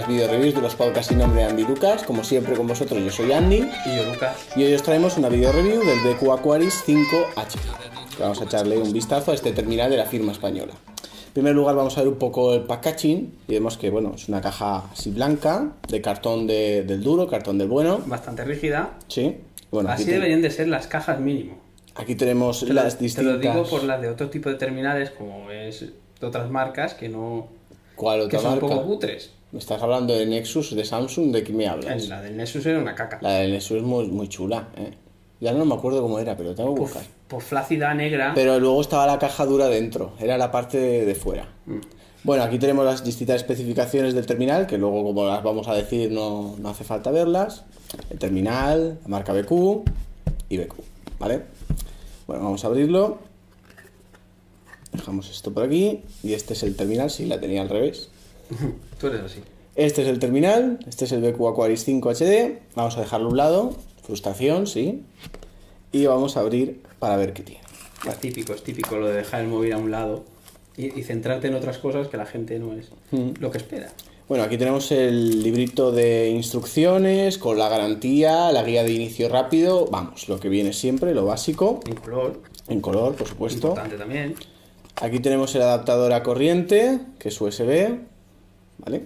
las video reviews de los podcasts sin nombre Andy Lucas. Como siempre con vosotros, yo soy Andy. Y yo Lucas. Y hoy os traemos una video review del DQ Aquaris 5H. Vamos a echarle un vistazo a este terminal de la firma española. En primer lugar vamos a ver un poco el packaging y vemos que bueno, es una caja así blanca, de cartón de, del duro, cartón del bueno. Bastante rígida. Sí. Bueno, así deberían de ser las cajas mínimo. Aquí tenemos las distintas. Te lo digo por las de otro tipo de terminales, como es de otras marcas que no. que son un poco cutres. ¿Me estás hablando de Nexus, de Samsung? ¿De qué me hablas? La del Nexus era una caca. La del Nexus es muy, muy chula, ¿eh? Ya no me acuerdo cómo era, pero tengo que buscar. Por flácida negra. Pero luego estaba la caja dura dentro, era la parte de, fuera. Mm. Bueno, aquí tenemos las distintas especificaciones del terminal, que luego como las vamos a decir no, no hace falta verlas. El terminal, la marca BQ y BQ, ¿vale? Bueno, vamos a abrirlo. Dejamos esto por aquí y este es el terminal, sí, la tenía al revés. Tú eres así. Este es el terminal, este es el BQ Aquaris 5 HD. Vamos a dejarlo a un lado, frustración, sí. Y vamos a abrir para ver qué tiene. Es típico, es típico lo de dejar el móvil a un lado y, centrarte en otras cosas que la gente no es lo que espera. Bueno, aquí tenemos el librito de instrucciones con la garantía, la guía de inicio rápido, vamos, lo que viene siempre, lo básico. En color. En color, por supuesto. Importante también. Aquí tenemos el adaptador a corriente, que es USB. ¿vale?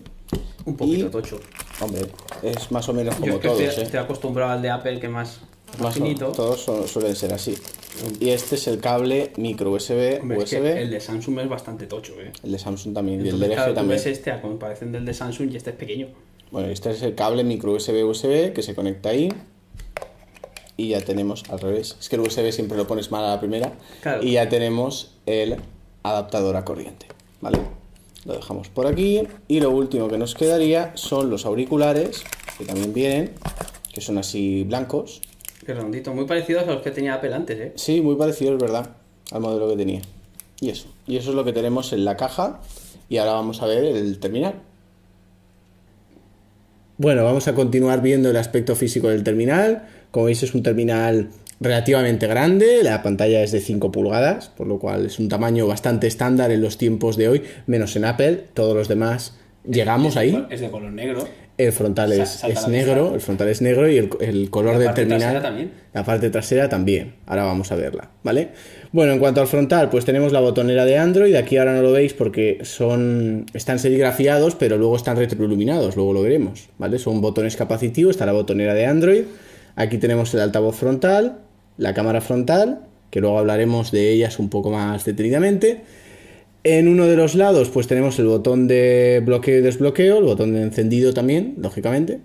Un poquito tocho. Hombre, es más o menos como todos, ¿eh? estoy, acostumbrado al de Apple que más, más, finito. todos suelen ser así. Mm. Y este es el cable micro USB. USB. el de Samsung es bastante tocho, ¿eh? El de Samsung también. y el de también. es este a del de Samsung y este es pequeño. Bueno, este es el cable micro USB USB que se conecta ahí. Y ya tenemos al revés. Es que el USB siempre lo pones mal a la primera. Y ya tenemos el adaptador a corriente. ¿Vale? Lo dejamos por aquí. Y lo último que nos quedaría son los auriculares, que también vienen, que son así blancos. redonditos, muy parecidos a los que tenía Apple antes, ¿eh? Sí, muy parecidos, ¿verdad? Al modelo que tenía. Y eso. Y eso es lo que tenemos en la caja. Y ahora vamos a ver el terminal. Bueno, vamos a continuar viendo el aspecto físico del terminal. Como veis, es un terminal relativamente grande, la pantalla es de 5 pulgadas, por lo cual es un tamaño bastante estándar en los tiempos de hoy, menos en Apple, todos los demás llegamos ahí. Es de color negro. El frontal es, negro, el frontal es negro y el, color del terminal. También. La parte trasera también. Ahora vamos a verla, ¿vale? Bueno, en cuanto al frontal, pues tenemos la botonera de Android. Aquí ahora no lo veis porque son están serigrafiados, pero luego están retroiluminados. Luego lo veremos, ¿vale? Son botones capacitivos. Está la botonera de Android Aquí tenemos el altavoz frontal, la cámara frontal, que luego hablaremos de ellas un poco más detenidamente. En uno de los lados, pues tenemos el botón de bloqueo y desbloqueo, el botón de encendido también, lógicamente.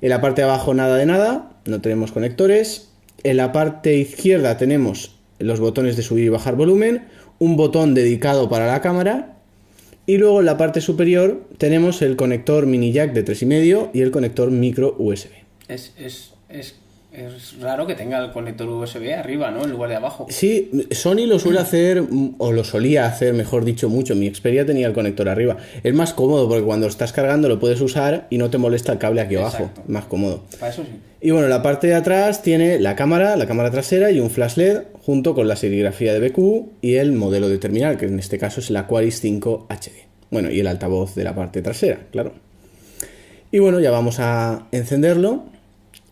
En la parte de abajo, nada de nada, no tenemos conectores. En la parte izquierda tenemos los botones de subir y bajar volumen, un botón dedicado para la cámara. Y luego en la parte superior tenemos el conector mini jack de 3,5 y el conector micro USB. Es, es es, raro que tenga el conector USB arriba, ¿no? En lugar de abajo. Sí, Sony lo suele hacer, o lo solía hacer, mejor dicho, mucho. Mi experiencia tenía el conector arriba. Es más cómodo porque cuando estás cargando lo puedes usar y no te molesta el cable aquí abajo. Más cómodo. Para eso sí. Y bueno, la parte de atrás tiene la cámara, la cámara trasera y un flash LED junto con la serigrafía de BQ y el modelo de terminal, que en este caso es el Aquaris 5 HD. Bueno, y el altavoz de la parte trasera, claro. Y bueno, ya vamos a encenderlo.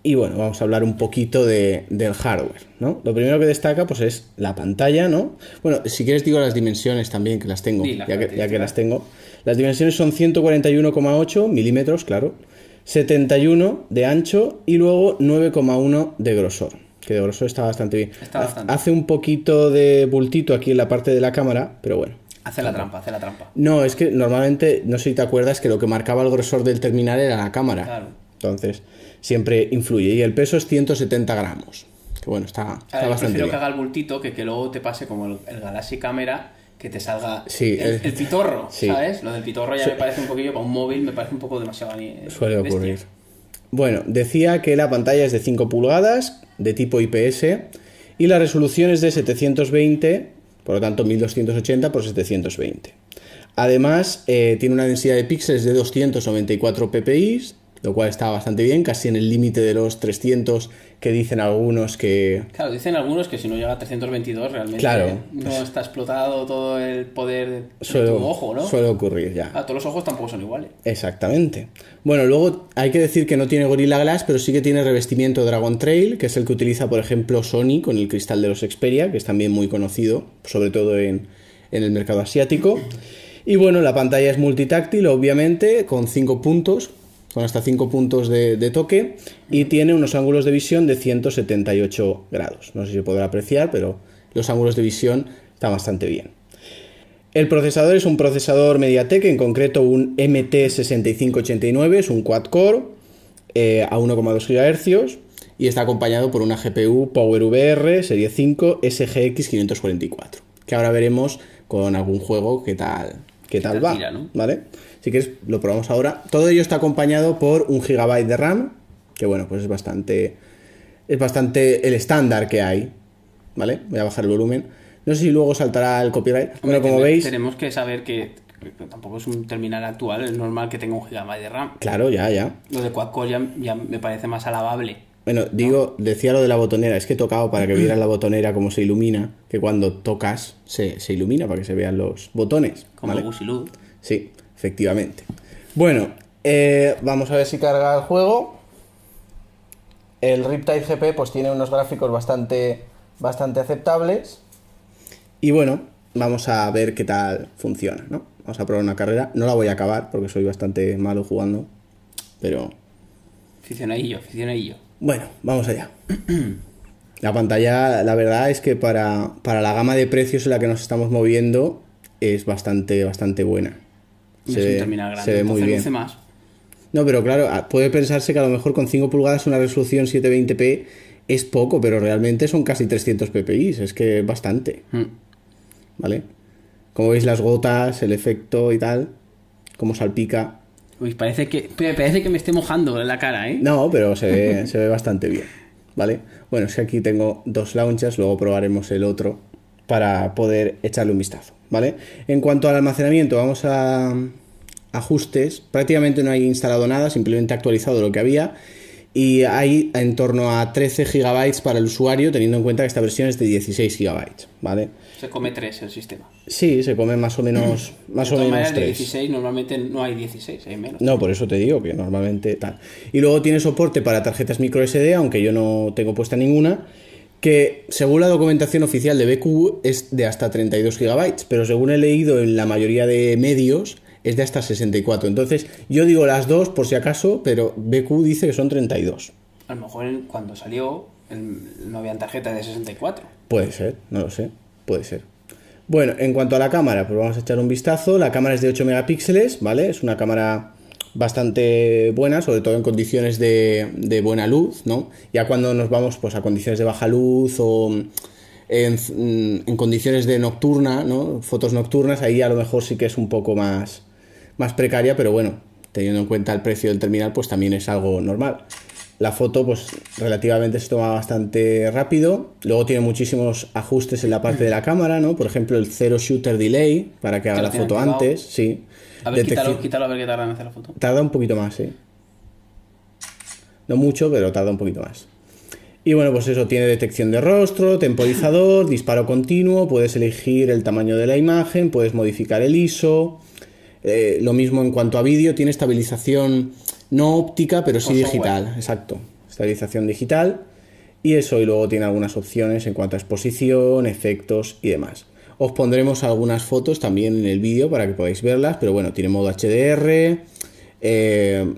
Y bueno, vamos a hablar un poquito de, del hardware, ¿no? Lo primero que destaca, pues, es la pantalla, ¿no? Bueno, si quieres digo las dimensiones también, que las tengo, ya, que, ya, que, las tengo. Las dimensiones son 141,8 milímetros, claro, 71 de ancho y luego 9,1 de grosor, que de grosor está bastante bien. Está bastante. Hace un poquito de bultito aquí en la parte de la cámara, pero bueno. Hace la trampa, hace la trampa. No, es que normalmente, no sé si te acuerdas, que lo que marcaba el grosor del terminal era la cámara. Claro. Entonces, siempre influye. Y el peso es 170 gramos. Que bueno, está, está bastante prefiero que haga el multito, que que luego te pase como el, Galaxy Camera que te salga eh. el, pitorro, ¿sabes? Lo del pitorro ya me parece un poquillo, para un móvil me parece un poco demasiado... Eh, Suele ocurrir. Bueno, decía que la pantalla es de 5 pulgadas, de tipo IPS, y la resolución es de 720, por lo tanto 1280 por 720. Además, eh, tiene una densidad de píxeles de 294 ppi, lo cual está bastante bien, casi en el límite de los 300 que dicen algunos que... Claro, dicen algunos que si no llega a 322 realmente no pues está explotado todo el poder de tu ojo, ¿no? Suele ocurrir ya. A ah, todos los ojos tampoco son iguales. Exactamente. Bueno, luego hay que decir que no tiene Gorilla Glass, pero sí que tiene revestimiento Dragon Trail, que es el que utiliza, por ejemplo, Sony con el cristal de los Xperia, que es también muy conocido, sobre todo en, en el mercado asiático. Y bueno, la pantalla es multitáctil, obviamente, con 5 puntos, con hasta 5 puntos de, toque y tiene unos ángulos de visión de 178 grados. No sé si se podrá apreciar, pero los ángulos de visión están bastante bien. El procesador es un procesador MediaTek, en concreto un MT6589, es un quad-core eh, a 1,2 GHz y está acompañado por una GPU PowerVR Serie 5 SGX 544, que ahora veremos con algún juego qué tal, qué tal va, si quieres, lo probamos ahora. Todo ello está acompañado por un gigabyte de RAM, que bueno, pues es bastante, es bastante el estándar que hay. ¿Vale? Voy a bajar el volumen. No sé si luego saltará el copyright. Bueno, como veis. Tenemos que saber que tampoco es un terminal actual, es normal que tenga un gigabyte de RAM. Claro, ya, ya. Lo de quad ya, me parece más alabable. Bueno, digo, decía lo de la botonera, es que he tocado para que vieran la botonera cómo se ilumina, que cuando tocas se, ilumina para que se vean los botones. Como ¿vale? Sí efectivamente. Bueno, eh, vamos a ver si carga el juego. El Riptide GP pues tiene unos gráficos bastante, bastante aceptables. Y bueno, vamos a ver qué tal funciona, ¿no? Vamos a probar una carrera. No la voy a acabar porque soy bastante malo jugando, pero... Aficionadillo, aficionadillo. Bueno, vamos allá. la pantalla, la verdad es que para, para la gama de precios en la que nos estamos moviendo es bastante, bastante buena se es un terminal grande. Se ve muy más. No, pero claro, puede pensarse que a lo mejor con 5 pulgadas una resolución 720p es poco, pero realmente son casi 300 ppi, es que es bastante. Mm. ¿Vale? Como veis las gotas, el efecto y tal, Como salpica. Uy, parece que, parece que me esté mojando la cara, ¿eh? No, pero se ve, se ve bastante bien. ¿Vale? Bueno, es que aquí tengo dos launchers, luego probaremos el otro para poder echarle un vistazo. En cuanto al almacenamiento, vamos a ajustes. Prácticamente no hay instalado nada, simplemente actualizado lo que había. Y hay en torno a 13 GB para el usuario, teniendo en cuenta que esta versión es de 16 GB, ¿vale? Se come 3 el sistema. Sí, se come más o menos, más o menos 3. 16 normalmente no hay 16, hay menos. No, por eso te digo que normalmente tal. Y luego tiene soporte para tarjetas micro sd, aunque yo no tengo puesta ninguna que según la documentación oficial de BQ es de hasta 32 GB, pero según he leído en la mayoría de medios es de hasta 64. Entonces yo digo las dos por si acaso, pero BQ dice que son 32. A lo mejor cuando salió no habían tarjeta de 64. Puede ser, no lo sé, puede ser. Bueno, en cuanto a la cámara, pues vamos a echar un vistazo. La cámara es de 8 megapíxeles, ¿vale? Es una cámara bastante buena, sobre todo en condiciones de, buena luz, ¿no? Ya cuando nos vamos pues, a condiciones de baja luz o mm, en, condiciones de nocturna, ¿no? Fotos nocturnas, ahí a lo mejor sí que es un poco más, más precaria, pero bueno, teniendo en cuenta el precio del terminal, pues también es algo normal la foto pues relativamente se toma bastante rápido. Luego tiene muchísimos ajustes en la parte de la cámara, ¿no? Por ejemplo, el cero shooter delay para que haga la foto antes, sí. A ver, quítalo, a ver qué tarda en hacer la foto. Tarda un poquito más, sí. No mucho, pero tarda un poquito más. Y bueno, pues eso tiene detección de rostro, temporizador, disparo continuo, puedes elegir el tamaño de la imagen, puedes modificar el ISO. Eh, lo mismo en cuanto a vídeo, tiene estabilización no óptica, pero sí digital, exacto. Estabilización digital. Y eso, y luego tiene algunas opciones en cuanto a exposición, efectos y demás. Os pondremos algunas fotos también en el vídeo para que podáis verlas, pero bueno, tiene modo HDR, eh,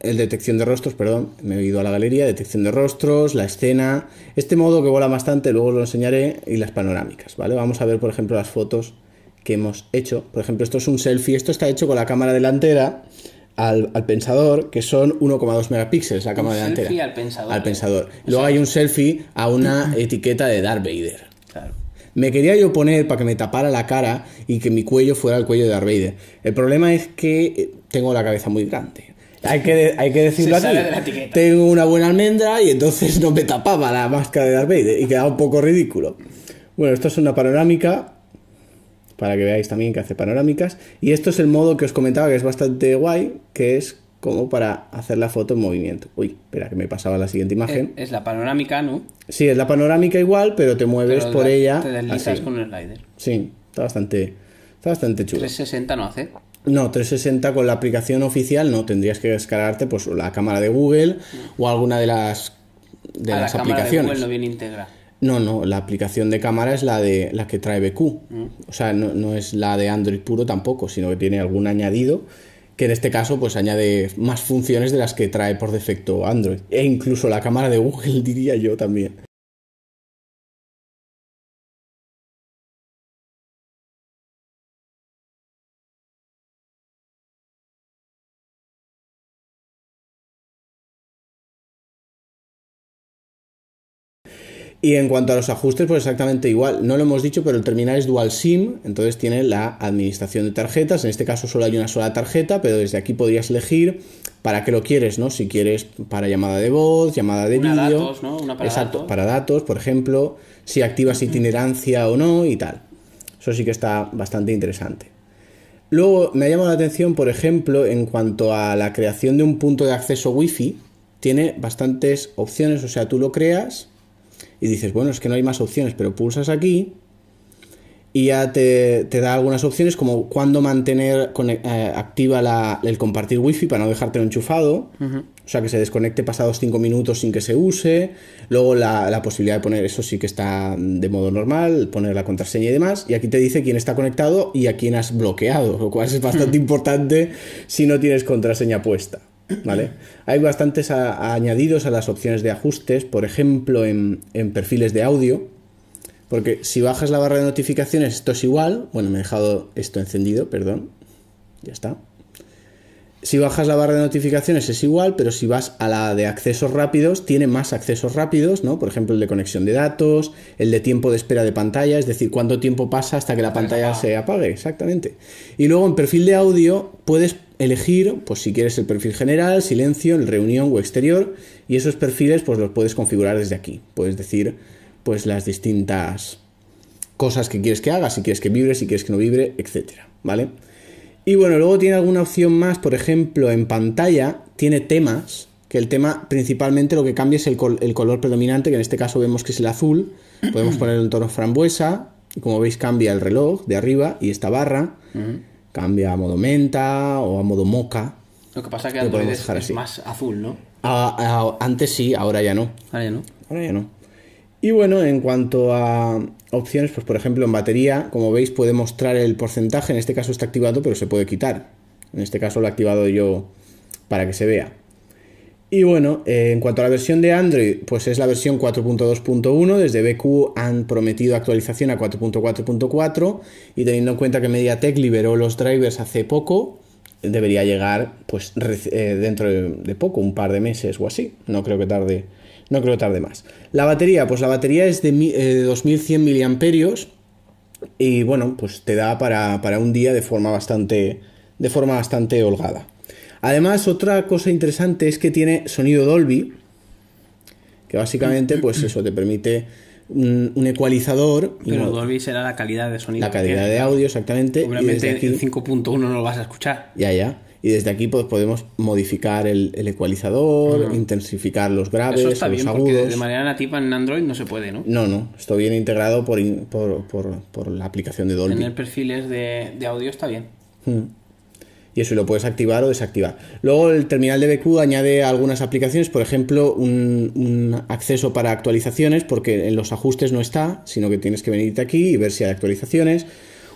el detección de rostros, perdón, me he ido a la galería, detección de rostros, la escena, este modo que vuela bastante, luego lo enseñaré, y las panorámicas, ¿vale? Vamos a ver, por ejemplo, las fotos que hemos hecho. Por ejemplo, esto es un selfie, esto está hecho con la cámara delantera al, pensador, que son 1,2 megapíxeles la cámara un delantera. Selfie al pensador. Al pensador. Luego hay un selfie a una etiqueta de Darth Vader. Me quería yo poner para que me tapara la cara y que mi cuello fuera el cuello de Darth Vader. El problema es que eh, tengo la cabeza muy grande. Hay que, decirlo así. tengo una buena almendra y entonces no me tapaba la máscara de Darth Vader y quedaba un poco ridículo. Bueno, esto es una panorámica para que veáis también que hace panorámicas. Y esto es el modo que os comentaba, que es bastante guay, que es como para hacer la foto en movimiento. Uy, espera, que me pasaba la siguiente imagen. Es, la panorámica, ¿no? Sí, es la panorámica igual, pero te mueves por ella. Te deslizas con el slider. Sí, está bastante, bastante chulo. 360 no hace. No, 360 con la aplicación oficial no, tendrías que descargarte pues la cámara de Google mm. o alguna de las de ah, las la aplicaciones. Cámara Google no viene integrada. No, no, la aplicación de cámara es la de la que trae BQ. Mm. O sea, no, no, es la de Android puro tampoco, sino que tiene algún añadido que en este caso pues añade más funciones de las que trae por defecto Android. E incluso la cámara de Google, diría yo también. Y en cuanto a los ajustes, pues exactamente igual. No lo hemos dicho, pero el terminal es dual SIM, entonces tiene la administración de tarjetas. En este caso solo hay una sola tarjeta, pero desde aquí podrías elegir para qué lo quieres, ¿no? Si quieres para llamada de voz, llamada de vídeo. para datos. para datos, por ejemplo, si activas itinerancia o no y tal. Eso sí que está bastante interesante. Luego me ha llamado la atención, por ejemplo, en cuanto a la creación de un punto de acceso wifi tiene bastantes opciones, o sea, tú lo creas y dices, bueno, es que no hay más opciones, pero pulsas aquí y ya te, da algunas opciones como cuándo mantener eh, activa el compartir wifi para no dejarte enchufado, o sea, que se desconecte pasados 5 minutos sin que se use, luego la, posibilidad de poner, eso sí que está de modo normal, poner la contraseña y demás, y aquí te dice quién está conectado y a quién has bloqueado, lo cual es bastante importante si no tienes contraseña puesta. ¿Vale? Hay bastantes añadidos a las opciones de ajustes, por ejemplo, en, en, perfiles de audio, porque si bajas la barra de notificaciones, esto es igual. Bueno, me he dejado esto encendido, perdón. Ya está. Si bajas la barra de notificaciones es igual, pero si vas a la de accesos rápidos, tiene más accesos rápidos, ¿no? Por ejemplo, el de conexión de datos, el de tiempo de espera de pantalla, es decir, cuánto tiempo pasa hasta que la pantalla se apague, exactamente. Y luego en perfil de audio puedes elegir, pues si quieres el perfil general, silencio, reunión o exterior, y esos perfiles pues los puedes configurar desde aquí. Puedes decir pues las distintas cosas que quieres que haga, si quieres que vibre, si quieres que no vibre, etcétera, ¿vale? Y bueno, luego tiene alguna opción más, por ejemplo, en pantalla tiene temas, que el tema principalmente lo que cambia es el, color predominante, que en este caso vemos que es el azul. Podemos poner un tono frambuesa, y como veis cambia el reloj de arriba y esta barra. Cambia a modo menta o a modo moca. Lo que pasa es que Android es, más azul, ¿no? Ah, ah, antes sí, ahora ya no. Ahora ya no. Ahora ya no. Y bueno, en cuanto a opciones, pues por ejemplo en batería, como veis puede mostrar el porcentaje, en este caso está activado, pero se puede quitar. En este caso lo he activado yo para que se vea. Y bueno, eh, en cuanto a la versión de Android, pues es la versión 4.2.1, desde BQ han prometido actualización a 4.4.4 y teniendo en cuenta que MediaTek liberó los drivers hace poco, debería llegar pues eh, dentro de poco, un par de meses o así, no creo que tarde no creo tarde más. La batería, pues la batería es de, 2100 eh, miliamperios y bueno, pues te da para, un día de forma bastante, de forma bastante holgada. Además, otra cosa interesante es que tiene sonido Dolby, que básicamente, pues eso te permite un, ecualizador. Pero Dolby será la calidad de sonido. La calidad de audio, exactamente. Obviamente, en 5.1 no lo vas a escuchar. Ya, ya y desde aquí pues, podemos modificar el, ecualizador, intensificar los graves, Eso está bien, agudos. de manera nativa en Android no se puede, ¿no? No, no, esto viene integrado por, la aplicación de Dolby. Tener perfiles de, audio está bien. y eso lo puedes activar o desactivar. Luego el terminal de BQ añade algunas aplicaciones, por ejemplo, un, un, acceso para actualizaciones, porque en los ajustes no está, sino que tienes que venirte aquí y ver si hay actualizaciones.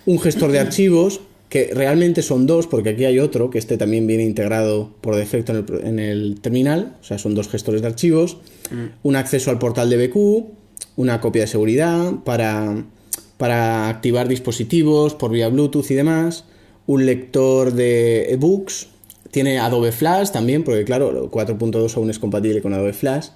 Un gestor de archivos, que realmente son dos, porque aquí hay otro, que este también viene integrado por defecto en el, en el terminal, o sea, son dos gestores de archivos, mm. un acceso al portal de BQ, una copia de seguridad para, para activar dispositivos por vía Bluetooth y demás, un lector de ebooks, tiene Adobe Flash también, porque claro, 4.2 aún es compatible con Adobe Flash.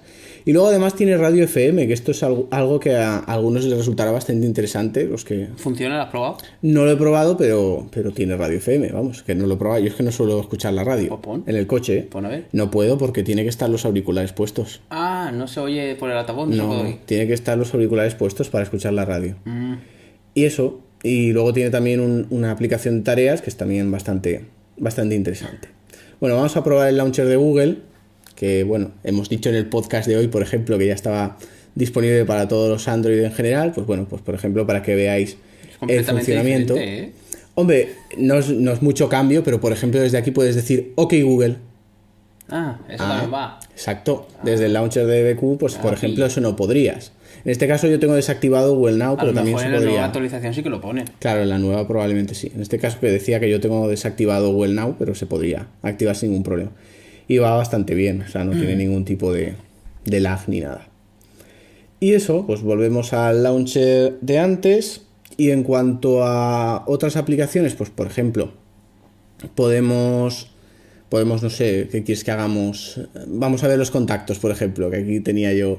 Y luego además tiene radio FM, que esto es algo que a algunos les resultará bastante interesante. Los que... ¿Funciona? ¿Lo has probado? No lo he probado, pero, pero tiene radio FM, vamos, que no lo he probado. Yo es que no suelo escuchar la radio pues en el coche. No puedo porque tiene que estar los auriculares puestos. Ah, no se oye por el altavoz. No, tiene que estar los auriculares puestos para escuchar la radio. Mm. Y eso, y luego tiene también una aplicación de tareas que es también bastante, bastante interesante. Bueno, vamos a probar el launcher de Google, que bueno, hemos dicho en el podcast de hoy, por ejemplo, que ya estaba disponible para todos los Android en general, pues bueno, pues por ejemplo, para que veáis el funcionamiento. ¿eh? Hombre, no es, mucho cambio, pero por ejemplo, desde aquí puedes decir, ok Google. Ah, eso ah, va. Exacto. Ah. desde el launcher de BQ, pues ah, por ejemplo, eso no podrías. En este caso yo tengo desactivado Well Now, pero también se en la nueva actualización sí que lo pone. Claro, en la nueva probablemente sí. En este caso que decía que yo tengo desactivado Well Now, pero se podría activar sin ningún problema. Y va bastante bien, o sea, no tiene mm. ningún tipo de, de lag ni nada. Y eso, pues volvemos al launcher de antes. Y en cuanto a otras aplicaciones, pues por ejemplo, podemos, podemos, no sé, ¿qué quieres que hagamos? Vamos a ver los contactos, por ejemplo, que aquí tenía yo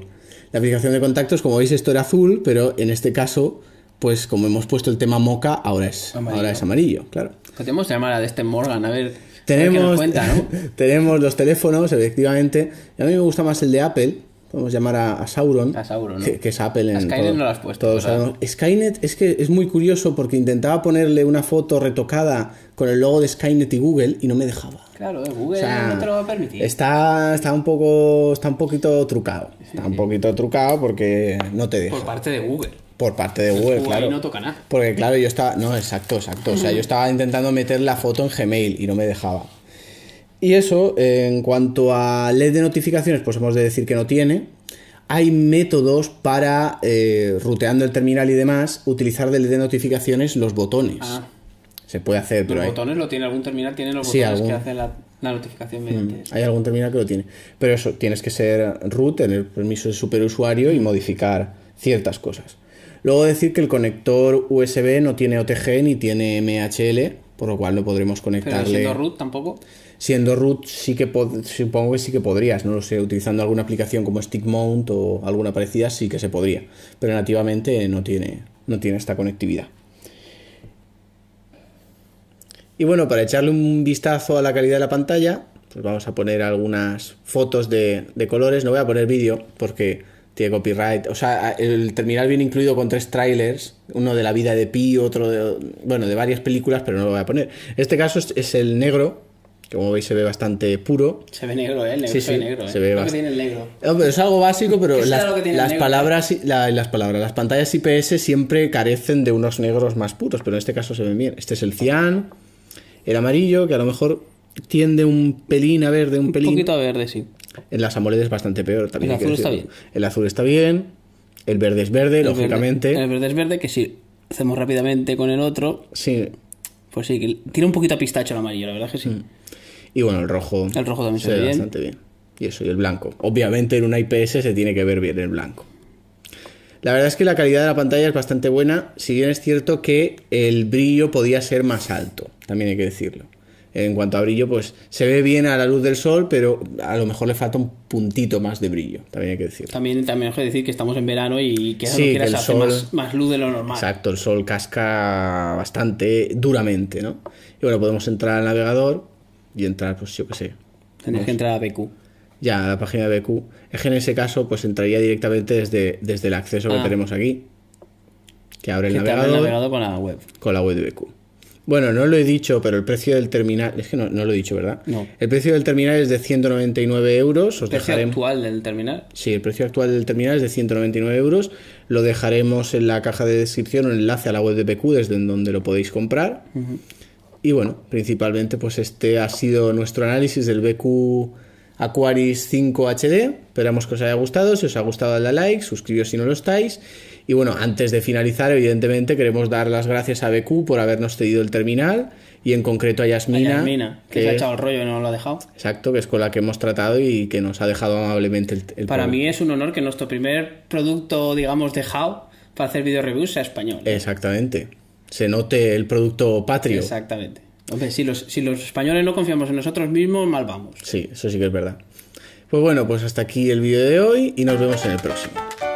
la aplicación de contactos, como veis, esto era azul, pero en este caso, pues como hemos puesto el tema moca, ahora es amarillo, ahora es amarillo claro. Podemos llamar a este Morgan, a ver. Tenemos, cuenta, ¿no? tenemos los teléfonos, efectivamente. a mí me gusta más el de Apple, podemos llamar a, Sauron, que, es Apple en a Skynet no lo has puesto. Skynet es que es muy curioso porque intentaba ponerle una foto retocada con el logo de Skynet y Google y no me dejaba. Claro, eh, Google no te lo va a permitir. Está, está un poco está un poquito trucado. Está un poquito trucado porque no te deja. Por parte de Google por parte de Google, claro. no toca nada. Porque claro, yo estaba, no, exacto, exacto, o sea, yo estaba intentando meter la foto en Gmail y no me dejaba. Y eso, en cuanto a LED de notificaciones, pues hemos de decir que no tiene. Hay métodos para, eh, ruteando el terminal y demás, utilizar de LED de notificaciones los botones. Ah. Se puede hacer, pero. Los hay... botones lo tiene, algún terminal tiene los botones que hacen la, notificación mm, mediante. hay algún terminal que lo tiene. Pero eso, tienes que ser root, tener permiso de superusuario y modificar ciertas cosas. Luego decir que el conector USB no tiene OTG ni tiene MHL, por lo cual no podremos conectarle. ¿Pero siendo root tampoco? Siendo root, sí que supongo que sí que podrías, no lo sé, utilizando alguna aplicación como Stick Mount o alguna parecida, sí que se podría, pero nativamente no tiene, no tiene esta conectividad. Y bueno, para echarle un vistazo a la calidad de la pantalla, pues vamos a poner algunas fotos de, colores. No voy a poner vídeo porque tiene copyright. O sea, el terminal viene incluido con tres trailers: uno de la vida de Pi, otro de, bueno, de varias películas, pero no lo voy a poner. Este caso es el negro, como veis se ve bastante puro. Se ve negro, ¿eh? El negro, eh. se ve negro, es algo básico, pero las, palabras, eh. las palabras, las pantallas IPS siempre carecen de unos negros más putos pero en este caso se ven bien. Este es el cian, el amarillo, que a lo mejor tiende un pelín a verde, un, pelín. Un poquito a verde, sí. En las AMOLED es bastante peor también. El azul está bien. El azul está bien, el verde es verde, lógicamente. el verde es verde, que si hacemos rápidamente con el otro. Sí. Pues sí, tiene un poquito a pistacho el amarillo, la verdad que sí. Mm. Y bueno, el rojo. El rojo también se, ve bastante bien. Y eso, y el blanco. Obviamente en una IPS se tiene que ver bien el blanco. La verdad es que la calidad de la pantalla es bastante buena, si bien es cierto que el brillo podía ser más alto, también hay que decirlo. En cuanto a brillo, pues se ve bien a la luz del sol, pero a lo mejor le falta un puntito más de brillo, también hay que decirlo. También, también hay que decir que estamos en verano y que, el más, más, luz de lo normal. Exacto, el sol casca bastante duramente, ¿no? Y bueno, podemos entrar al navegador y entrar, pues yo qué sé. Tendrías que entrar a BQ. Ya, a la página de BQ. Es que en ese caso, pues entraría directamente desde, desde el acceso que ah. tenemos aquí. Que abre el que con la web. Con la web de BQ. Bueno, no lo he dicho, pero el precio del terminal. Es que no, no lo he dicho, ¿verdad? No. El precio del terminal es de 199 euros. Os ¿El precio actual del terminal? Sí, el precio actual del terminal es de 199 euros. Lo dejaremos en la caja de descripción un enlace a la web de BQ desde donde lo podéis comprar. Y bueno, principalmente pues este ha sido nuestro análisis del BQ Aquaris 5 HD. Esperamos que os haya gustado. Si os ha gustado, dadle like, suscribíos si no lo estáis. Y bueno, antes de finalizar, evidentemente, queremos dar las gracias a BQ por habernos cedido el terminal y en concreto a Yasmina. que, se ha echado el rollo y no lo ha dejado. Exacto, que es con la que hemos tratado y que nos ha dejado amablemente el, Para mí es un honor que nuestro primer producto, digamos, dejado para hacer video reviews sea español. Exactamente se note el producto patrio. Exactamente. si los, si los españoles no confiamos en nosotros mismos, mal vamos. Sí, eso sí que es verdad. Pues bueno, pues hasta aquí el vídeo de hoy y nos vemos en el próximo.